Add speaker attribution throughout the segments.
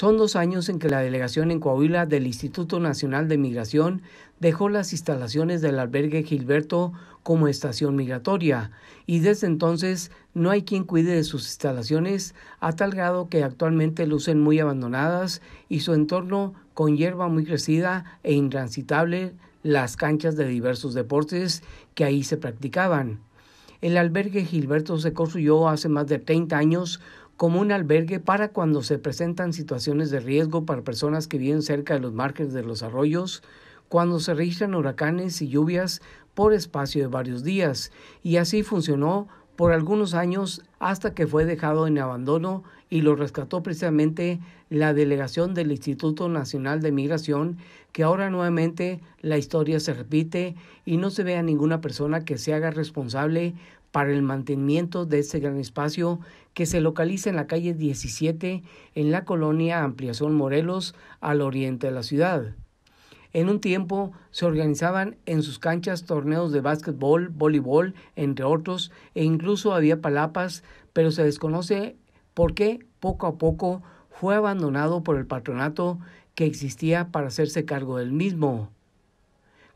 Speaker 1: Son dos años en que la delegación en Coahuila del Instituto Nacional de Migración dejó las instalaciones del albergue Gilberto como estación migratoria y desde entonces no hay quien cuide de sus instalaciones a tal grado que actualmente lucen muy abandonadas y su entorno con hierba muy crecida e intransitable las canchas de diversos deportes que ahí se practicaban. El albergue Gilberto se construyó hace más de 30 años como un albergue para cuando se presentan situaciones de riesgo para personas que viven cerca de los márgenes de los arroyos, cuando se registran huracanes y lluvias por espacio de varios días, y así funcionó por algunos años hasta que fue dejado en abandono y lo rescató precisamente la delegación del Instituto Nacional de Migración, que ahora nuevamente la historia se repite y no se ve a ninguna persona que se haga responsable para el mantenimiento de este gran espacio que se localiza en la calle 17 en la colonia Ampliación Morelos al oriente de la ciudad. En un tiempo se organizaban en sus canchas torneos de básquetbol, voleibol, entre otros, e incluso había palapas, pero se desconoce por qué poco a poco fue abandonado por el patronato que existía para hacerse cargo del mismo.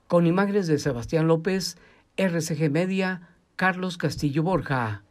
Speaker 1: Con imágenes de Sebastián López, RCG Media, Carlos Castillo Borja.